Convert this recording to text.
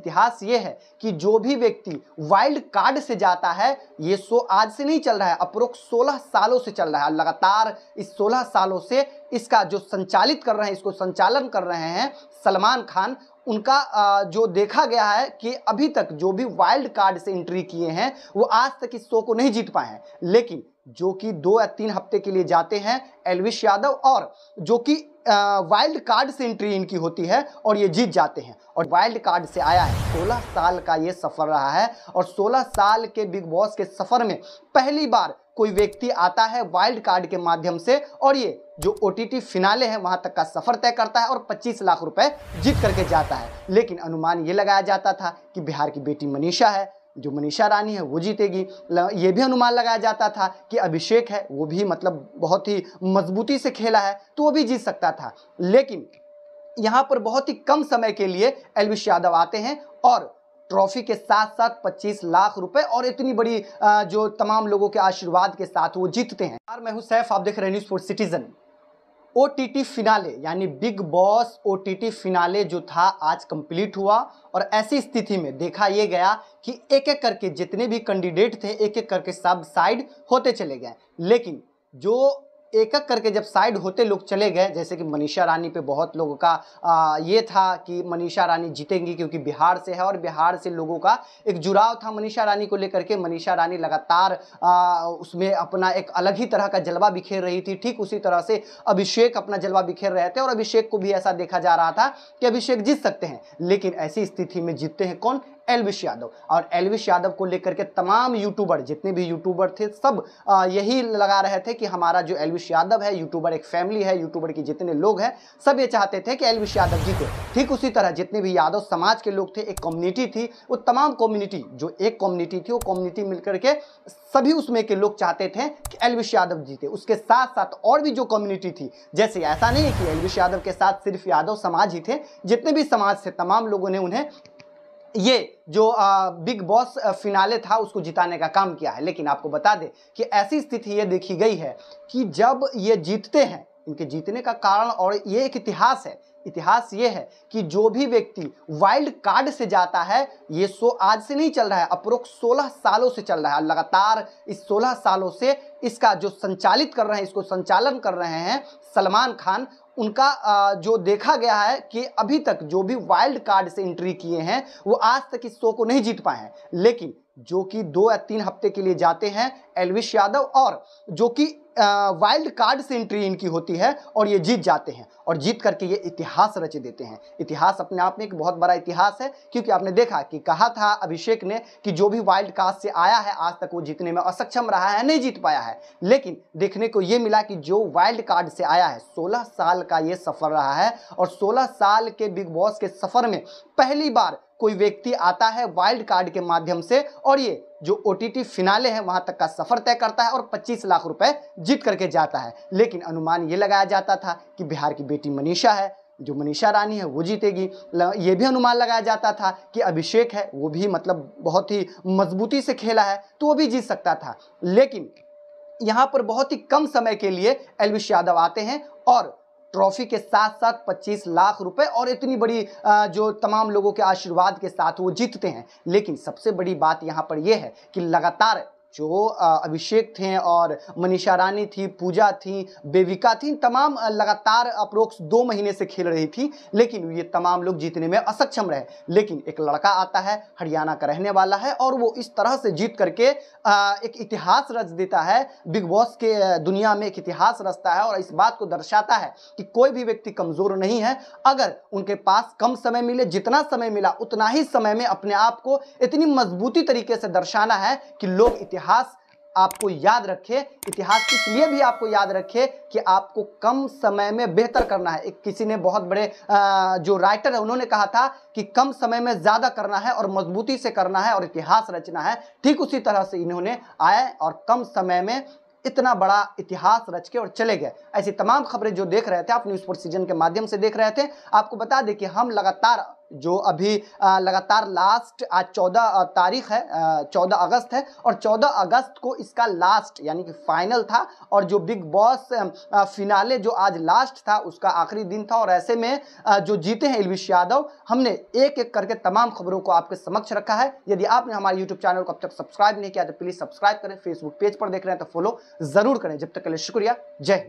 इतिहास ये है कि जो भी व्यक्ति वाइल्ड कार्ड से जाता है ये सो आज से नहीं चल रहा है अप्रोक्स 16 सालों से चल रहा है लगातार इस 16 सालों से इसका जो संचालित कर रहे हैं इसको संचालन कर रहे हैं सलमान खान उनका जो देखा गया है कि अभी तक जो भी वाइल्ड कार्ड से एंट्री किए हैं वो आज तक इस शो को नहीं जीत पाए हैं लेकिन जो कि दो या तीन हफ्ते के लिए जाते हैं एलविश यादव और जो कि वाइल्ड कार्ड से एंट्री इनकी होती है और ये जीत जाते हैं और वाइल्ड कार्ड से आया है 16 साल का ये सफ़र रहा है और 16 साल के बिग बॉस के सफ़र में पहली बार कोई व्यक्ति आता है वाइल्ड कार्ड के माध्यम से और ये जो ओ टी टी फिनाले है वहाँ तक का सफ़र तय करता है और 25 लाख रुपए जीत करके जाता है लेकिन अनुमान ये लगाया जाता था कि बिहार की बेटी मनीषा है जो मनीषा रानी है वो जीतेगी ये भी अनुमान लगाया जाता था कि अभिषेक है वो भी मतलब बहुत ही मजबूती से खेला है तो वो भी जीत सकता था लेकिन यहाँ पर बहुत ही कम समय के लिए एलविश यादव आते हैं और ट्रॉफी के साथ साथ 25 लाख रुपए और इतनी बड़ी जो तमाम लोगों के आशीर्वाद के साथ वो जीतते हैं मैं हूँ सैफ आप देख रहे हैं news for citizen O T T finale यानी Bigg Boss O T T finale जो था आज कंप्लीट हुआ और ऐसी स्थिति में देखा ये गया कि एक एक करके जितने भी कैंडिडेट थे एक एक करके सब साइड होते चले गए लेकिन जो एक एक करके जब साइड होते लोग चले गए जैसे कि मनीषा रानी पे बहुत लोगों का आ, ये था कि मनीषा रानी जीतेंगी क्योंकि बिहार से है और बिहार से लोगों का एक जुड़ाव था मनीषा रानी को लेकर के मनीषा रानी लगातार आ, उसमें अपना एक अलग ही तरह का जलवा बिखेर रही थी ठीक उसी तरह से अभिषेक अपना जलवा बिखेर रहे थे और अभिषेक को भी ऐसा देखा जा रहा था कि अभिषेक जीत सकते हैं लेकिन ऐसी स्थिति में जीतते हैं कौन एलविश यादव और एलविश यादव को लेकर के तमाम यूट्यूबर जितने भी यूट्यूबर थे सब आ, यही लगा रहे थे कि हमारा जो एलविश यादव है यूट्यूबर एक फैमिली है यूट्यूबर के जितने लोग हैं सब ये चाहते थे कि एलविश यादव जीते ठीक उसी तरह जितने भी यादव समाज के लोग थे एक कम्युनिटी थी वो तमाम कम्युनिटी जो एक कम्युनिटी थी वो कम्युनिटी मिलकर के सभी उसमें के लोग चाहते थे कि एलविश यादव जीते उसके साथ साथ और भी जो कम्युनिटी थी जैसे ऐसा नहीं है कि एलविश यादव के साथ सिर्फ यादव समाज ही थे जितने भी समाज से तमाम लोगों ने उन्हें ये जो बिग बॉस फिनाले था उसको जिताने का काम किया है लेकिन आपको बता दें कि ऐसी स्थिति ये देखी गई है कि जब ये जीतते हैं इनके जीतने का कारण और ये एक इतिहास है इतिहास ये है कि जो भी व्यक्ति वाइल्ड कार्ड से जाता है ये सो आज से नहीं चल रहा है अप्रोक्स 16 सालों से चल रहा है लगातार इस 16 सालों से इसका जो संचालित कर रहे हैं इसको संचालन कर रहे हैं सलमान खान उनका जो देखा गया है कि अभी तक जो भी वाइल्ड कार्ड से एंट्री किए हैं वो आज तक इस शो को नहीं जीत पाए हैं लेकिन जो कि दो या तीन हफ्ते के लिए जाते हैं एलविश यादव और जो कि वाइल्ड कार्ड से एंट्री इनकी होती है और ये जीत जाते हैं और जीत करके ये इतिहास रच देते हैं इतिहास अपने आप में एक बहुत बड़ा इतिहास है क्योंकि आपने देखा कि कहा था अभिषेक ने कि जो भी वाइल्ड कार्ड से आया है आज तक वो जीतने में असक्षम रहा है नहीं जीत पाया है लेकिन देखने को ये मिला कि जो वाइल्ड कार्ड से आया है सोलह साल का ये सफ़र रहा है और सोलह साल के बिग बॉस के सफ़र में पहली बार कोई व्यक्ति आता है वाइल्ड कार्ड के माध्यम से और ये जो ओ टी फिनाले है वहाँ तक का सफ़र तय करता है और 25 लाख रुपए जीत करके जाता है लेकिन अनुमान ये लगाया जाता था कि बिहार की बेटी मनीषा है जो मनीषा रानी है वो जीतेगी ये भी अनुमान लगाया जाता था कि अभिषेक है वो भी मतलब बहुत ही मजबूती से खेला है तो वो भी जीत सकता था लेकिन यहाँ पर बहुत ही कम समय के लिए एलविश यादव आते हैं और ट्रॉफी के साथ साथ 25 लाख रुपए और इतनी बड़ी जो तमाम लोगों के आशीर्वाद के साथ वो जीतते हैं लेकिन सबसे बड़ी बात यहाँ पर यह है कि लगातार जो अभिषेक थे और मनीषा रानी थी पूजा थी बेविका थी तमाम लगातार अप्रोक्स दो महीने से खेल रही थी लेकिन ये तमाम लोग जीतने में असक्षम रहे लेकिन एक लड़का आता है हरियाणा का रहने वाला है और वो इस तरह से जीत करके एक इतिहास रच देता है बिग बॉस के दुनिया में एक इतिहास रचता है और इस बात को दर्शाता है कि कोई भी व्यक्ति कमज़ोर नहीं है अगर उनके पास कम समय मिले जितना समय मिला उतना ही समय में अपने आप को इतनी मजबूती तरीके से दर्शाना है कि लोग इतिहास इतिहास आपको याद रखे इतिहास इसलिए भी आपको याद रखे कि आपको कम समय में बेहतर करना है एक किसी ने बहुत बड़े जो राइटर है उन्होंने कहा था कि कम समय में ज़्यादा करना है और मजबूती से करना है और इतिहास रचना है ठीक उसी तरह से इन्होंने आए और कम समय में इतना बड़ा इतिहास रच के और चले गए ऐसी तमाम खबरें जो देख रहे थे आप न्यूज़ फोर सीजन के माध्यम से देख रहे थे आपको बता दें कि हम लगातार जो अभी लगातार लास्ट आज चौदह तारीख है चौदह अगस्त है और चौदह अगस्त को इसका लास्ट यानी कि फाइनल था और जो बिग बॉस फिनाले जो आज लास्ट था उसका आखिरी दिन था और ऐसे में जो जीते हैं इलविश यादव हमने एक एक करके तमाम खबरों को आपके समक्ष रखा है यदि आपने हमारे यूट्यूब चैनल को अब तक सब्सक्राइब नहीं किया तो प्लीज़ सब्सक्राइब करें फेसबुक पेज पर देख रहे हैं तो फॉलो ज़रूर करें जब तक के लिए शुक्रिया जय